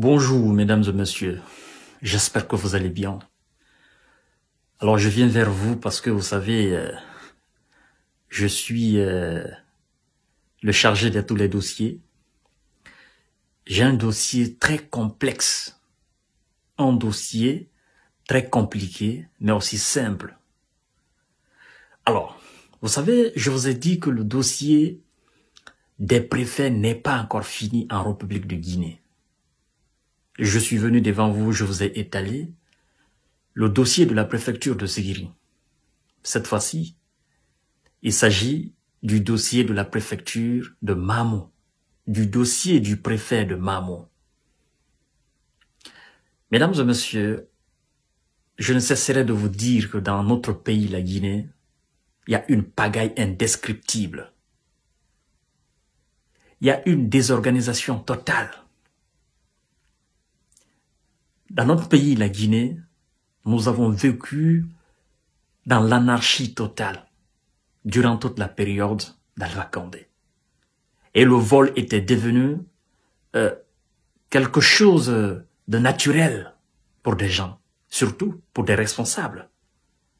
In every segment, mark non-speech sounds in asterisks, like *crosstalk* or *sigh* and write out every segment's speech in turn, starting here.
Bonjour, mesdames et messieurs. J'espère que vous allez bien. Alors, je viens vers vous parce que vous savez, euh, je suis euh, le chargé de tous les dossiers. J'ai un dossier très complexe, un dossier très compliqué, mais aussi simple. Alors, vous savez, je vous ai dit que le dossier des préfets n'est pas encore fini en République de Guinée. Je suis venu devant vous, je vous ai étalé le dossier de la préfecture de Sigiri. Cette fois-ci, il s'agit du dossier de la préfecture de Mamou, du dossier du préfet de Mamou. Mesdames et messieurs, je ne cesserai de vous dire que dans notre pays, la Guinée, il y a une pagaille indescriptible. Il y a une désorganisation totale. Dans notre pays, la Guinée, nous avons vécu dans l'anarchie totale durant toute la période d'Alva Condé. Et le vol était devenu euh, quelque chose de naturel pour des gens, surtout pour des responsables,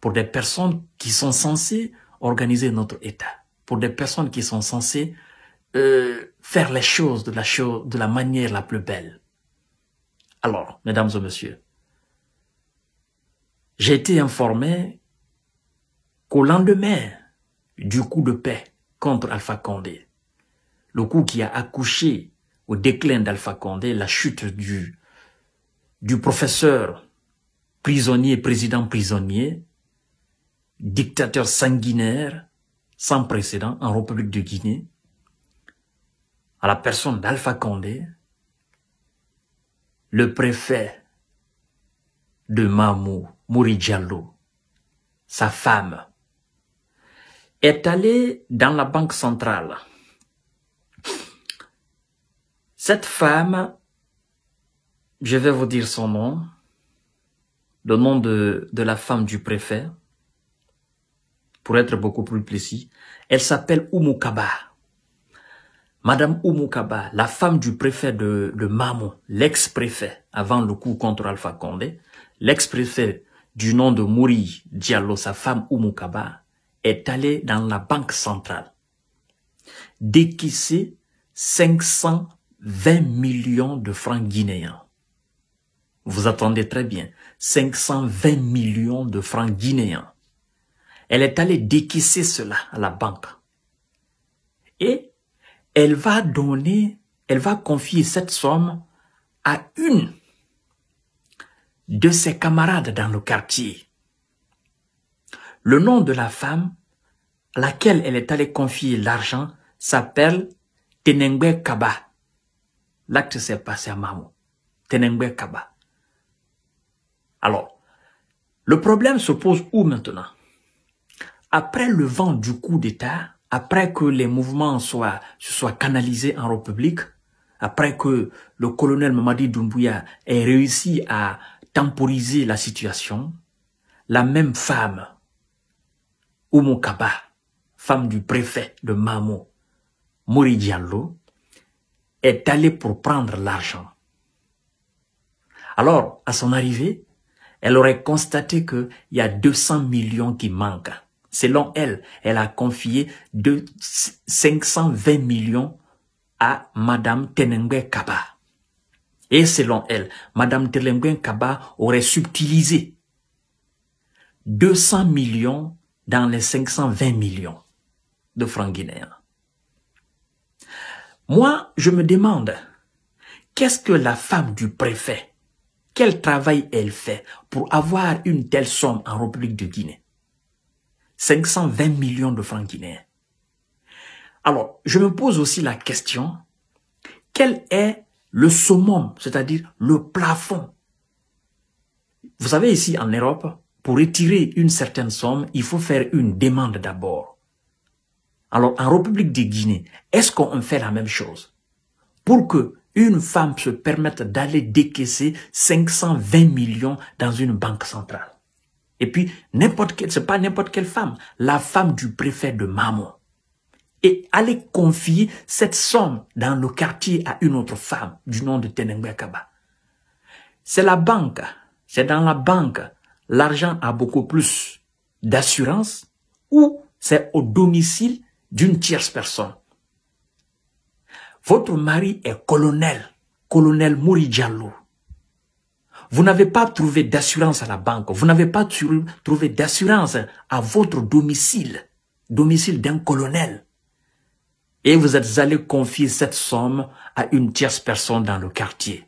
pour des personnes qui sont censées organiser notre État, pour des personnes qui sont censées euh, faire les choses de la, de la manière la plus belle. Alors, mesdames et messieurs, j'ai été informé qu'au lendemain du coup de paix contre Alpha Condé, le coup qui a accouché au déclin d'Alpha Condé, la chute du, du professeur prisonnier, président prisonnier, dictateur sanguinaire, sans précédent en République de Guinée, à la personne d'Alpha Condé, le préfet de Mamou, Mouridiallo, sa femme, est allée dans la banque centrale. Cette femme, je vais vous dire son nom, le nom de, de la femme du préfet, pour être beaucoup plus précis, elle s'appelle Oumoukaba. Madame Oumoukaba, la femme du préfet de, de Mamou, l'ex-préfet avant le coup contre Alpha Condé, l'ex-préfet du nom de Mouri Diallo, sa femme Oumoukaba, est allée dans la banque centrale déquisser 520 millions de francs guinéens. Vous attendez très bien, 520 millions de francs guinéens. Elle est allée déquisser cela à la banque elle va donner, elle va confier cette somme à une de ses camarades dans le quartier. Le nom de la femme à laquelle elle est allée confier l'argent s'appelle Ténengwe Kaba. L'acte s'est passé à Mamou. ténengue Kaba. Alors, le problème se pose où maintenant Après le vent du coup d'État, après que les mouvements soient, se soient canalisés en République, après que le colonel Mamadi Doumbouya ait réussi à temporiser la situation, la même femme, Oumou Kaba, femme du préfet de Mamo, Mouri Diallo, est allée pour prendre l'argent. Alors, à son arrivée, elle aurait constaté qu'il y a 200 millions qui manquent. Selon elle, elle a confié 520 millions à Madame Tenengwe Kaba. Et selon elle, Madame Tenengwe Kaba aurait subtilisé 200 millions dans les 520 millions de francs guinéens. Moi, je me demande, qu'est-ce que la femme du préfet, quel travail elle fait pour avoir une telle somme en République de Guinée 520 millions de francs guinéens. Alors, je me pose aussi la question, quel est le summum, c'est-à-dire le plafond Vous savez, ici en Europe, pour retirer une certaine somme, il faut faire une demande d'abord. Alors, en République de Guinée, est-ce qu'on fait la même chose Pour que une femme se permette d'aller décaisser 520 millions dans une banque centrale. Et puis, n'importe quelle, c'est pas n'importe quelle femme, la femme du préfet de Mamo. Et allez confier cette somme dans le quartier à une autre femme du nom de Tenengbekaba. C'est la banque, c'est dans la banque, l'argent a beaucoup plus d'assurance ou c'est au domicile d'une tierce personne. Votre mari est colonel, colonel Mouri vous n'avez pas trouvé d'assurance à la banque. Vous n'avez pas trouvé d'assurance à votre domicile, domicile d'un colonel. Et vous êtes allé confier cette somme à une tierce personne dans le quartier.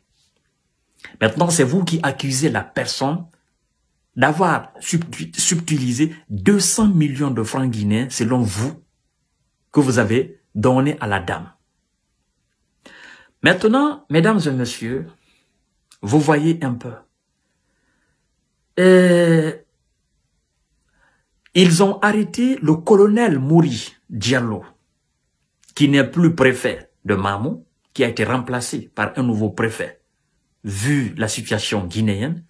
Maintenant, c'est vous qui accusez la personne d'avoir subtilisé 200 millions de francs guinéens, selon vous, que vous avez donné à la dame. Maintenant, mesdames et messieurs, vous voyez un peu. Euh, ils ont arrêté le colonel Mouri Diallo, qui n'est plus préfet de Mamou, qui a été remplacé par un nouveau préfet, vu la situation guinéenne.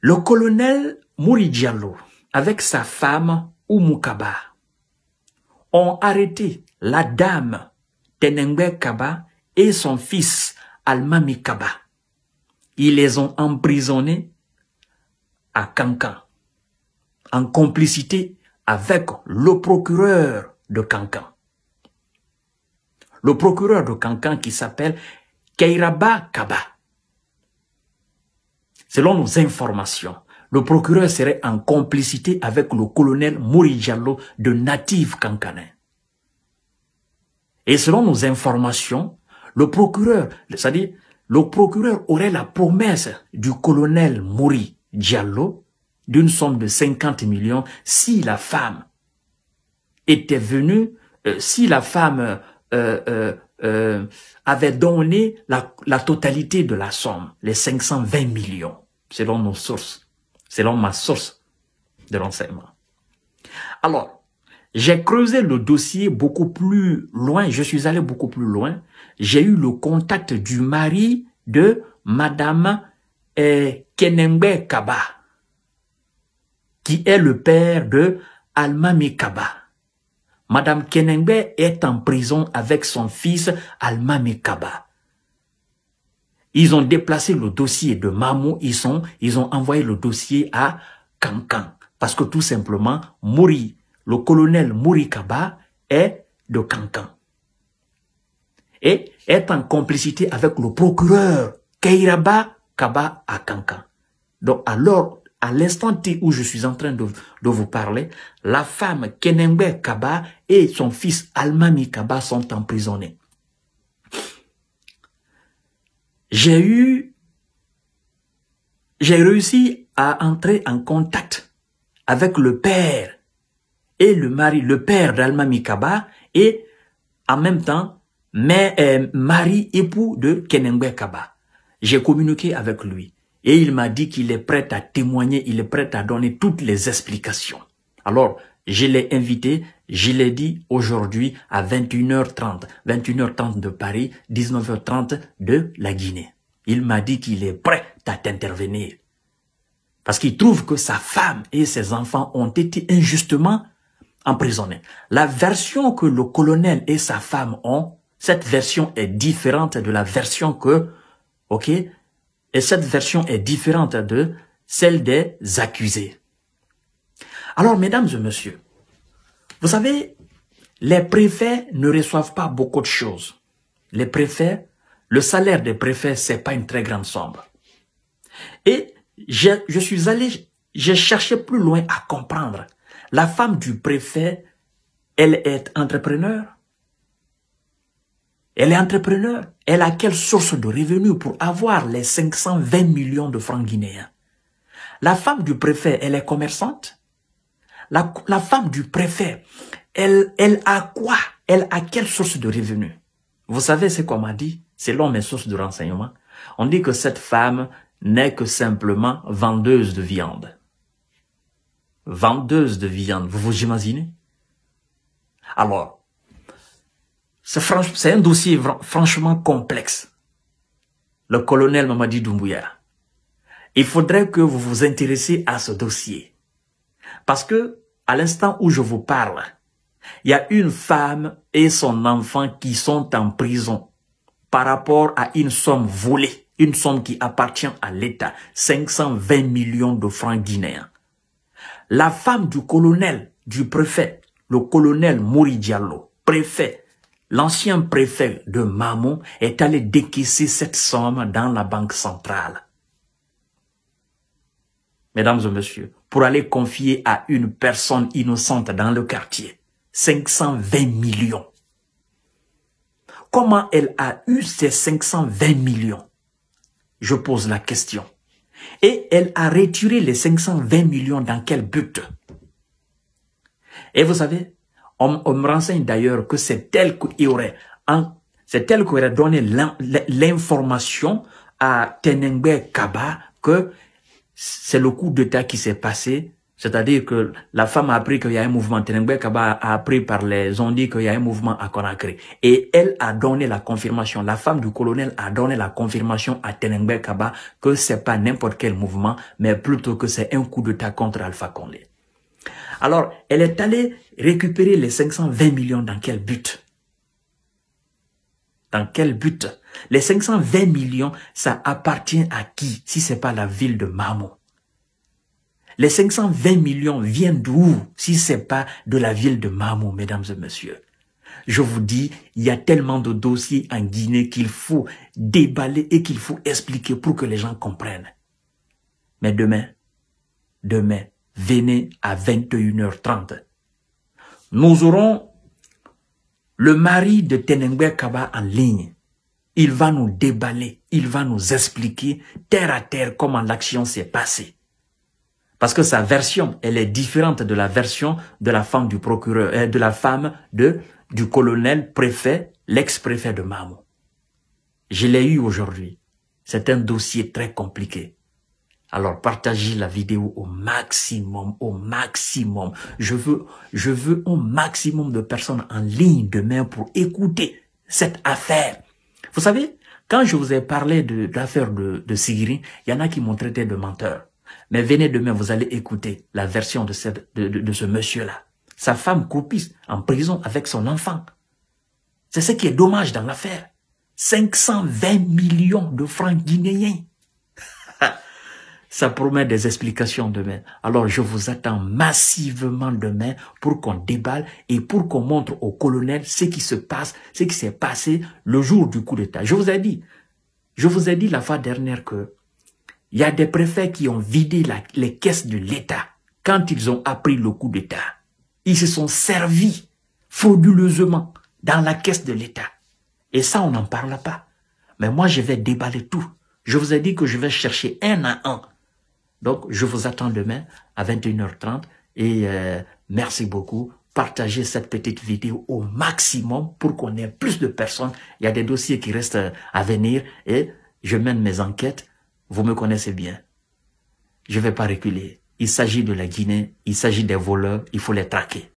Le colonel Mouri Diallo, avec sa femme Kaba ont arrêté la dame Tenengwe Kaba et son fils Alma Kaba. Ils les ont emprisonnés à Cancan, en complicité avec le procureur de Cancan. Le procureur de Cancan qui s'appelle Keiraba Kaba. Selon nos informations, le procureur serait en complicité avec le colonel Mourijallo de Native Cancanin. Et selon nos informations, le procureur, le procureur aurait la promesse du colonel Mori Diallo d'une somme de 50 millions si la femme était venue, euh, si la femme euh, euh, avait donné la, totalité de la somme, les 520 millions, selon nos sources, selon ma source de l'enseignement. Alors, j'ai creusé le dossier beaucoup plus loin, je suis allé beaucoup plus loin. J'ai eu le contact du mari de Madame euh, Kaba, qui est le père de Almame Kaba. Madame Kenengbe est en prison avec son fils Almami Kaba. Ils ont déplacé le dossier de Mamou, ils, ils ont envoyé le dossier à Kankan. Parce que tout simplement, mourir le colonel Mourikaba est de Cancan et est en complicité avec le procureur Keiraba Kaba à Cancan. Donc alors, à l'instant où je suis en train de, vous parler, la femme Kenembe Kaba et son fils Almami Kaba sont emprisonnés. J'ai eu, j'ai réussi à entrer en contact avec le père et le mari, le père d'Alma Mikaba et en même temps mais, euh, mari époux de Kenengwe Kaba. J'ai communiqué avec lui et il m'a dit qu'il est prêt à témoigner, il est prêt à donner toutes les explications. Alors, je l'ai invité, je l'ai dit aujourd'hui à 21h30, 21h30 de Paris, 19h30 de la Guinée. Il m'a dit qu'il est prêt à t'intervenir. Parce qu'il trouve que sa femme et ses enfants ont été injustement emprisonné. La version que le colonel et sa femme ont, cette version est différente de la version que, ok, et cette version est différente de celle des accusés. Alors, mesdames et messieurs, vous savez, les préfets ne reçoivent pas beaucoup de choses. Les préfets, le salaire des préfets, c'est pas une très grande somme. Et je, je suis allé, j'ai cherché plus loin à comprendre la femme du préfet, elle est entrepreneur. Elle est entrepreneur. Elle a quelle source de revenus pour avoir les 520 millions de francs guinéens La femme du préfet, elle est commerçante. La, femme du préfet, elle, elle a quoi Elle a quelle source de revenus Vous savez ce qu'on m'a dit Selon mes sources de renseignement, on dit que cette femme n'est que simplement vendeuse de viande vendeuse de viande. Vous vous imaginez Alors, c'est un dossier franchement complexe. Le colonel Mamadi Doumbouya. Il faudrait que vous vous intéressiez à ce dossier. Parce que, à l'instant où je vous parle, il y a une femme et son enfant qui sont en prison par rapport à une somme volée, une somme qui appartient à l'État, 520 millions de francs guinéens la femme du colonel, du préfet, le colonel Mori Diallo, préfet, l'ancien préfet de Mamon, est allé décaisser cette somme dans la banque centrale. Mesdames et messieurs, pour aller confier à une personne innocente dans le quartier, 520 millions. Comment elle a eu ces 520 millions Je pose la question. Et elle a retiré les 520 millions dans quel but Et vous savez, on, me renseigne d'ailleurs que c'est elle qui aurait, c'est elle qui aurait donné l'information à Tenengbe Kaba que c'est le coup d'État qui s'est passé c'est-à-dire que la femme a appris qu'il y a un mouvement. Kaba a appris par les on qu'il y a un mouvement à Conakry. Et elle a donné la confirmation. La femme du colonel a donné la confirmation à Kaba que c'est pas n'importe quel mouvement, mais plutôt que c'est un coup de d'état contre Alpha Condé. Alors, elle est allée récupérer les 520 millions dans quel but? Dans quel but? Les 520 millions, ça appartient à qui si c'est pas la ville de Mamou? Les 520 millions viennent d'où si c'est pas de la ville de Mamou, mesdames et messieurs Je vous dis, il y a tellement de dossiers en Guinée qu'il faut déballer et qu'il faut expliquer pour que les gens comprennent. Mais demain, demain, venez à 21h30. Nous aurons le mari de Tenengbe Kaba en ligne. Il va nous déballer, il va nous expliquer terre à terre comment l'action s'est passée. Parce que sa version, elle est différente de la version de la femme du procureur, euh, de la femme de, du colonel préfet, l'ex-préfet de Mamou. Je l'ai eu aujourd'hui. C'est un dossier très compliqué. Alors partagez la vidéo au maximum, au maximum. Je veux, je veux un maximum de personnes en ligne demain pour écouter cette affaire. Vous savez, quand je vous ai parlé de l'affaire de, de il y en a qui m'ont traité de menteur. Mais venez demain, vous allez écouter la version de, de, ce monsieur-là. Sa femme copiste en prison avec son enfant. C'est ce qui est dommage dans l'affaire. 520 millions de francs guinéens. *laughs* Ça promet des explications demain. Alors je vous attends massivement demain pour qu'on déballe et pour qu'on montre au colonel ce qui se passe, ce qui s'est passé le jour du coup d'État. Je vous ai dit, je vous ai dit la fois dernière que il y a des préfets qui ont vidé les caisses de l'État quand ils ont appris le coup d'État. Ils se sont servis frauduleusement dans la caisse de l'État. Et ça, on n'en parle pas. Mais moi, je vais déballer tout. Je vous ai dit que je vais chercher un à un. Donc, je vous attends demain à 21h30. Et euh, merci beaucoup. Partagez cette petite vidéo au maximum pour qu'on ait plus de personnes. Il y a des dossiers qui restent euh, à venir et je mène mes enquêtes vous me connaissez bien. Je ne vais pas reculer. Il s'agit de la Guinée, il s'agit des voleurs, il faut les traquer.